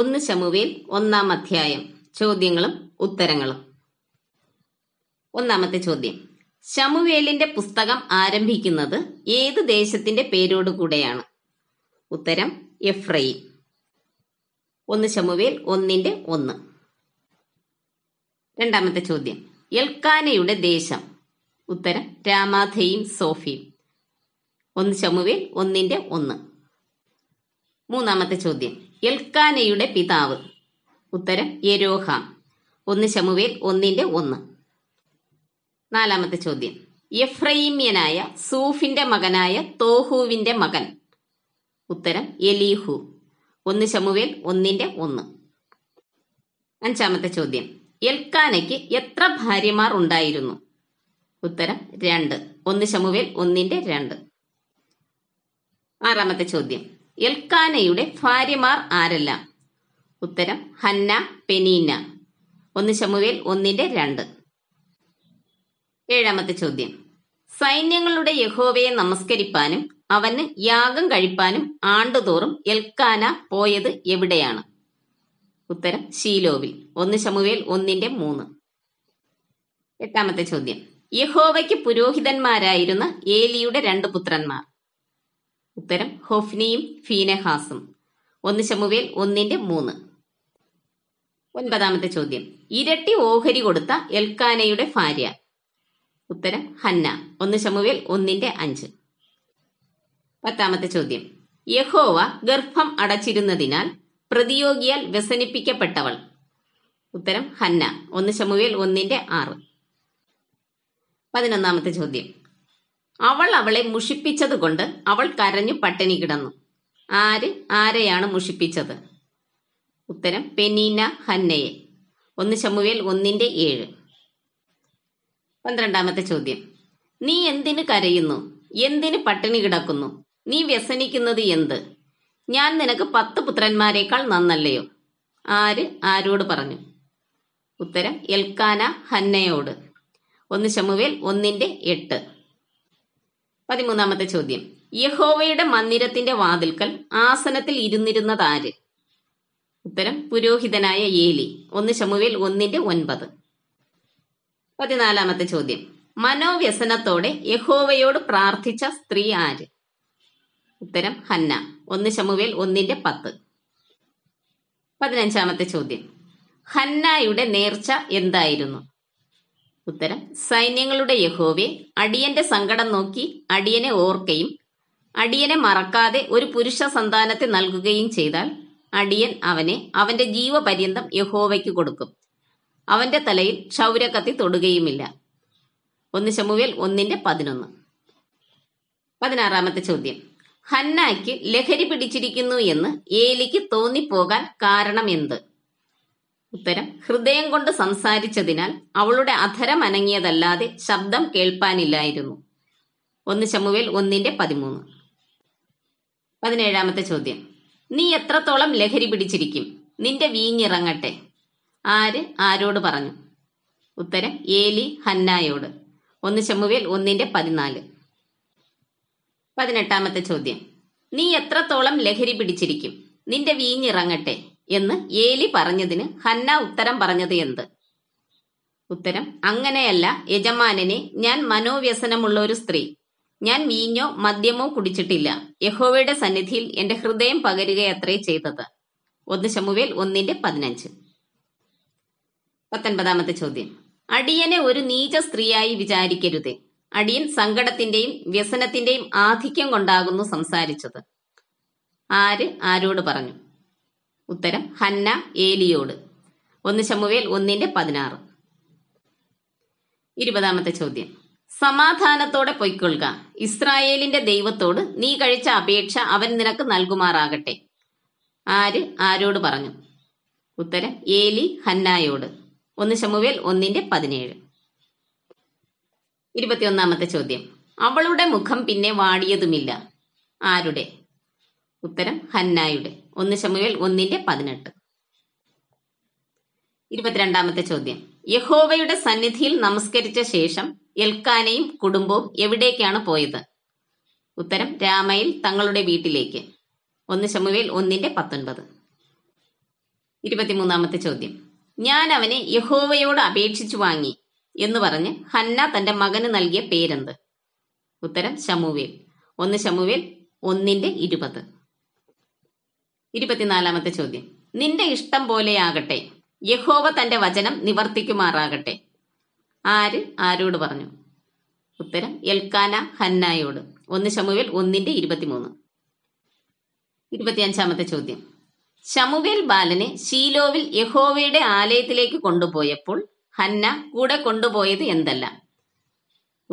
ഒന്ന് ശമുവേൽ ഒന്നാം അധ്യായം ചോദ്യങ്ങളും ഉത്തരങ്ങളും ഒന്നാമത്തെ ചോദ്യം ശമുവേലിന്റെ പുസ്തകം ആരംഭിക്കുന്നത് ഏത് ദേശത്തിന്റെ പേരോട് കൂടെയാണ് ഉത്തരം എഫ്രൈ ഒന്ന് ശമുവേൽ ഒന്നിന്റെ ഒന്ന് രണ്ടാമത്തെ ചോദ്യം എൽക്കാനയുടെ ദേശം ഉത്തരം രാമാധയും സോഫിയും ഒന്ന് ശമുവേൽ ഒന്നിന്റെ ഒന്ന് മൂന്നാമത്തെ ചോദ്യം എൽക്കാനയുടെ പിതാവ് ഉത്തരം യെരോഹാം ഒന്ന് ശമുവേൽ ഒന്നിന്റെ ഒന്ന് നാലാമത്തെ ചോദ്യം എഫ്രൈമ്യനായ സൂഫിന്റെ മകനായ തോഹുവിന്റെ മകൻ ഉത്തരം എലീഹു ഒന്ന് ശമുവേൽ ഒന്നിന്റെ ഒന്ന് അഞ്ചാമത്തെ ചോദ്യം എൽക്കാനയ്ക്ക് എത്ര ഭാര്യമാർ ഉണ്ടായിരുന്നു ഉത്തരം രണ്ട് ഒന്ന് ശമുവേൽ ഒന്നിന്റെ രണ്ട് ആറാമത്തെ ചോദ്യം എൽക്കാനയുടെ ഭാര്യമാർ ആരെല്ലാം ഉത്തരം ഹന്ന പെനീന ഒന്ന് ശമുവേൽ ഒന്നിന്റെ രണ്ട് ഏഴാമത്തെ ചോദ്യം സൈന്യങ്ങളുടെ യഹോവയെ നമസ്കരിപ്പാനും അവന് യാഗം കഴിപ്പാനും ആണ്ടുതോറും എൽക്കാന പോയത് എവിടെയാണ് ഉത്തരം ശീലോവിൽ ഒന്ന് ശമുവേൽ ഒന്നിന്റെ മൂന്ന് എട്ടാമത്തെ ചോദ്യം യഹോവയ്ക്ക് പുരോഹിതന്മാരായിരുന്ന ഏലിയുടെ രണ്ട് പുത്രന്മാർ ഉത്തരം ഹോഫ്നിയും ഫീനഹാസും ഒന്ന് ശമുവേൽ ഒന്നിന്റെ മൂന്ന് ഒൻപതാമത്തെ ചോദ്യം ഇരട്ടി ഓഹരി കൊടുത്ത എൽക്കാനയുടെ ഭാര്യ ഉത്തരം ഹന്ന ഒന്ന് ശമുവേൽ ഒന്നിന്റെ അഞ്ച് പത്താമത്തെ ചോദ്യം യഹോവ ഗർഭം അടച്ചിരുന്നതിനാൽ പ്രതിയോഗിയാൽ വ്യസനിപ്പിക്കപ്പെട്ടവൾ ഉത്തരം ഹന്ന ഒന്ന് ശമുവേൽ ഒന്നിന്റെ ആറ് പതിനൊന്നാമത്തെ ചോദ്യം അവൾ അവളെ മുഷിപ്പിച്ചതുകൊണ്ട് അവൾ കരഞ്ഞു പട്ടിണി കിടന്നു ആര് ആരെയാണ് മുഷിപ്പിച്ചത് ഉത്തരം പെനീന ഹന്നയെ ഒന്ന് ശമുവേൽ ഒന്നിന്റെ ഏഴ് പന്ത്രണ്ടാമത്തെ ചോദ്യം നീ എന്തിന് കരയുന്നു എന്തിന് പട്ടിണി കിടക്കുന്നു നീ വ്യസനിക്കുന്നത് എന്ത് ഞാൻ നിനക്ക് പത്ത് പുത്രന്മാരെക്കാൾ നന്നല്ലയോ ആര് ആരോട് പറഞ്ഞു ഉത്തരം എൽക്കാന ഹന്നയോട് ഒന്ന് ശമുവേൽ ഒന്നിന്റെ എട്ട് പതിമൂന്നാമത്തെ ചോദ്യം യഹോവയുടെ മന്ദിരത്തിന്റെ വാതിൽക്കൽ ആസനത്തിൽ ഇരുന്നിരുന്നത് ആര് ഉത്തരം പുരോഹിതനായ ഏലി ഒന്ന് ശമുവേൽ ഒന്നിന്റെ ഒൻപത് പതിനാലാമത്തെ ചോദ്യം മനോവ്യസനത്തോടെ യഹോവയോട് പ്രാർത്ഥിച്ച സ്ത്രീ ആര് ഉത്തരം ഹന്ന ഒന്ന് ശമുവേൽ ഒന്നിന്റെ പത്ത് പതിനഞ്ചാമത്തെ ചോദ്യം ഹന്നായുടെ നേർച്ച എന്തായിരുന്നു ഉത്തരം സൈന്യങ്ങളുടെ യഹോവെ അടിയന്റെ സങ്കടം നോക്കി അടിയനെ ഓർക്കുകയും അടിയനെ മറക്കാതെ ഒരു പുരുഷ സന്താനത്തെ നൽകുകയും ചെയ്താൽ അടിയൻ അവനെ അവന്റെ ജീവപര്യന്തം യഹോവയ്ക്ക് കൊടുക്കും അവന്റെ തലയിൽ ക്ഷൗരക്കത്തി തൊടുകയുമില്ല ഒന്ന് ശമുവേൽ ഒന്നിന്റെ പതിനൊന്ന് പതിനാറാമത്തെ ചോദ്യം ഹന്നായ്ക്ക് ലഹരി പിടിച്ചിരിക്കുന്നു എന്ന് ഏലിക്ക് തോന്നിപ്പോകാൻ കാരണം എന്ത് ഉത്തരം ഹൃദയം കൊണ്ട് സംസാരിച്ചതിനാൽ അവളുടെ അനങ്ങിയതല്ലാതെ ശബ്ദം കേൾപ്പാനില്ലായിരുന്നു ഒന്ന് ചമുവേൽ ഒന്നിന്റെ പതിമൂന്ന് പതിനേഴാമത്തെ ചോദ്യം നീ എത്രത്തോളം ലഹരി പിടിച്ചിരിക്കും നിന്റെ വീഞ്ഞിറങ്ങട്ടെ ആര് ആരോട് പറഞ്ഞു ഉത്തരം ഏലി ഹന്നായോട് ഒന്ന് ചമുവേൽ ഒന്നിന്റെ പതിനാല് പതിനെട്ടാമത്തെ ചോദ്യം നീ എത്രത്തോളം ലഹരി പിടിച്ചിരിക്കും നിന്റെ വീഞ്ഞിറങ്ങട്ടെ എന്ന് ഏലി പറഞ്ഞതിന് ഹന്ന ഉത്തരം പറഞ്ഞത് എന്ത് ഉത്തരം അങ്ങനെയല്ല യജമാനനെ ഞാൻ മനോവ്യസനമുള്ള ഒരു സ്ത്രീ ഞാൻ വീഞ്ഞോ മദ്യമോ കുടിച്ചിട്ടില്ല യഹോവയുടെ സന്നിധിയിൽ എന്റെ ഹൃദയം പകരുകയത്രേ ചെയ്തത് ഒന്ന് ശമുവേൽ ഒന്നിന്റെ പതിനഞ്ച് പത്തൊൻപതാമത്തെ ചോദ്യം അടിയനെ ഒരു നീച സ്ത്രീയായി വിചാരിക്കരുതേ അടിയൻ സങ്കടത്തിന്റെയും വ്യസനത്തിന്റെയും ആധിക്യം കൊണ്ടാകുന്നു സംസാരിച്ചത് ആര് ആരോട് പറഞ്ഞു ഉത്തരം ഹന്ന ഏലിയോട് ഒന്ന് ശമുവേൽ ഒന്നിന്റെ പതിനാറ് ഇരുപതാമത്തെ ചോദ്യം സമാധാനത്തോടെ പൊയ്ക്കൊള്ളുക ഇസ്രായേലിന്റെ ദൈവത്തോട് നീ കഴിച്ച അപേക്ഷ അവൻ നിനക്ക് നൽകുമാറാകട്ടെ ആര് ആരോട് പറഞ്ഞു ഉത്തരം ഏലി ഹന്നായോട് ഒന്ന് ശമുവേൽ ഒന്നിന്റെ പതിനേഴ് ഇരുപത്തിയൊന്നാമത്തെ ചോദ്യം അവളുടെ മുഖം പിന്നെ വാടിയതുമില്ല ആരുടെ ഉത്തരം ഹന്നായുടെ ഒന്ന് ശമുവേൽ ഒന്നിന്റെ പതിനെട്ട് ഇരുപത്തിരണ്ടാമത്തെ ചോദ്യം യഹോവയുടെ സന്നിധിയിൽ നമസ്കരിച്ച ശേഷം എൽക്കാനയും കുടുംബവും എവിടേക്കാണ് പോയത് ഉത്തരം രാമയിൽ തങ്ങളുടെ വീട്ടിലേക്ക് ഒന്ന് ശമുവേൽ ഒന്നിന്റെ പത്തൊൻപത് ഇരുപത്തിമൂന്നാമത്തെ ചോദ്യം ഞാൻ അവനെ യഹോവയോട് അപേക്ഷിച്ചു വാങ്ങി എന്ന് പറഞ്ഞ് ഹന്ന തന്റെ മകന് നൽകിയ പേരെന്ത് ഉത്തരം ശമുവേൽ ഒന്ന് ശമുവേൽ ഒന്നിന്റെ ഇരുപത് ഇരുപത്തിനാലാമത്തെ ചോദ്യം നിന്റെ ഇഷ്ടം പോലെയാകട്ടെ യഹോവ തന്റെ വചനം നിവർത്തിക്കുമാറാകട്ടെ ആര് ആരോട് പറഞ്ഞു ഉത്തരം എൽക്കാന ഹന്നായോട് ഒന്ന് ശമുവേൽ ഒന്നിന്റെ ഇരുപത്തിമൂന്ന് ഇരുപത്തിയഞ്ചാമത്തെ ചോദ്യം ശമുവേൽ ബാലനെ ഷീലോവിൽ യഹോവയുടെ ആലയത്തിലേക്ക് കൊണ്ടുപോയപ്പോൾ ഹന്ന കൂടെ കൊണ്ടുപോയത് എന്തല്ല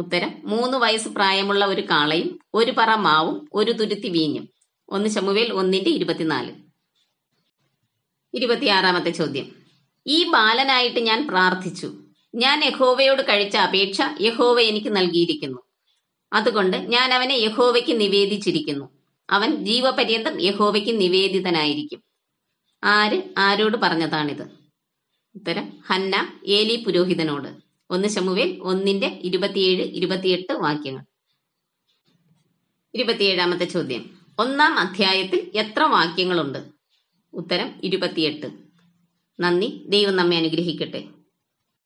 ഉത്തരം മൂന്ന് വയസ്സ് പ്രായമുള്ള ഒരു കാളയും ഒരു പറ മാവും ഒരു തുരുത്തി വീഞ്ഞും ഒന്ന് ശമുവേൽ ഒന്നിന്റെ ഇരുപത്തിനാല് ഇരുപത്തിയാറാമത്തെ ചോദ്യം ഈ ബാലനായിട്ട് ഞാൻ പ്രാർത്ഥിച്ചു ഞാൻ യഹോവയോട് കഴിച്ച അപേക്ഷ യഹോവ എനിക്ക് നൽകിയിരിക്കുന്നു അതുകൊണ്ട് ഞാൻ അവനെ യഹോവയ്ക്ക് നിവേദിച്ചിരിക്കുന്നു അവൻ ജീവപര്യന്തം യഹോവയ്ക്ക് നിവേദിതനായിരിക്കും ആര് ആരോട് പറഞ്ഞതാണിത് ഉത്തരം ഹന്ന ഏലി പുരോഹിതനോട് ഒന്ന് ശമുവേൽ ഒന്നിന്റെ ഇരുപത്തിയേഴ് ഇരുപത്തിയെട്ട് വാക്യങ്ങൾ ഇരുപത്തിയേഴാമത്തെ ചോദ്യം ഒന്നാം അധ്യായത്തിൽ എത്ര വാക്യങ്ങളുണ്ട് ഉത്തരം ഇരുപത്തിയെട്ട് നന്ദി ദൈവം നമ്മെ അനുഗ്രഹിക്കട്ടെ